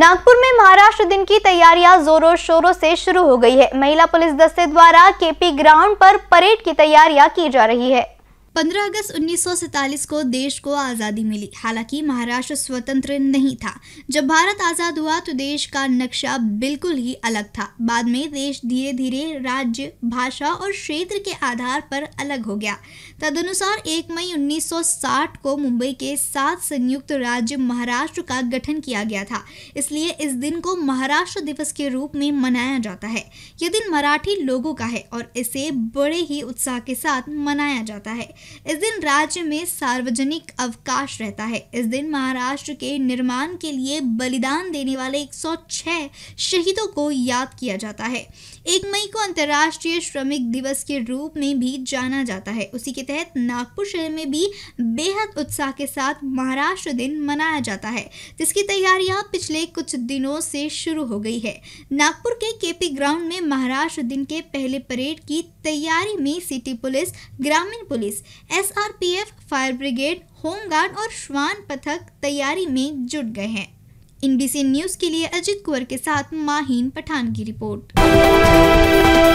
नागपुर में महाराष्ट्र दिन की तैयारियां जोरों शोरों से शुरू हो गई है महिला पुलिस दस्ते द्वारा केपी ग्राउंड पर परेड की तैयारियां की जा रही है 15 अगस्त 1947 को देश को आज़ादी मिली हालांकि महाराष्ट्र स्वतंत्र नहीं था जब भारत आज़ाद हुआ तो देश का नक्शा बिल्कुल ही अलग था बाद में देश धीरे धीरे राज्य भाषा और क्षेत्र के आधार पर अलग हो गया तदनुसार 1 मई 1960 को मुंबई के सात संयुक्त राज्य महाराष्ट्र का गठन किया गया था इसलिए इस दिन को महाराष्ट्र दिवस के रूप में मनाया जाता है यह दिन मराठी लोगों का है और इसे बड़े ही उत्साह के साथ मनाया जाता है इस दिन राज्य में सार्वजनिक अवकाश रहता है इस दिन महाराष्ट्र के निर्माण के लिए बलिदान देने वाले 106 शहीदों को याद किया जाता है एक मई को अंतर्राष्ट्रीय श्रमिक दिवस के रूप में भी जाना जाता है उसी के तहत नागपुर शहर में भी बेहद उत्साह के साथ महाराष्ट्र दिन मनाया जाता है जिसकी तैयारियां पिछले कुछ दिनों से शुरू हो गई है नागपुर के केपी ग्राउंड में महाराष्ट्र दिन के पहले परेड की तैयारी में सिटी पुलिस ग्रामीण police SRPF, fire brigade home guard और श्वान पथक तैयारी में जुट गए हैं इनबीसी न्यूज के लिए अजित कुंवर के साथ माहीन पठान की रिपोर्ट